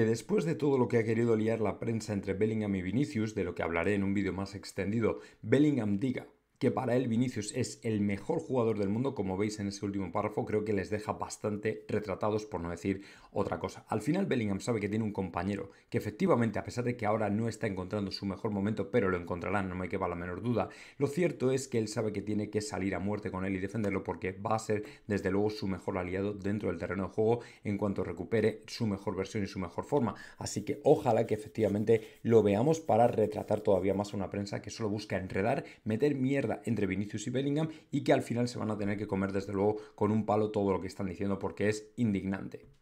que después de todo lo que ha querido liar la prensa entre Bellingham y Vinicius, de lo que hablaré en un vídeo más extendido, Bellingham diga que para él Vinicius es el mejor jugador del mundo, como veis en ese último párrafo, creo que les deja bastante retratados por no decir otra cosa. Al final Bellingham sabe que tiene un compañero que efectivamente, a pesar de que ahora no está encontrando su mejor momento, pero lo encontrarán, no me queda la menor duda, lo cierto es que él sabe que tiene que salir a muerte con él y defenderlo porque va a ser desde luego su mejor aliado dentro del terreno de juego en cuanto recupere su mejor versión y su mejor forma. Así que ojalá que efectivamente lo veamos para retratar todavía más a una prensa que solo busca enredar, meter mierda entre Vinicius y Bellingham y que al final se van a tener que comer desde luego con un palo todo lo que están diciendo porque es indignante.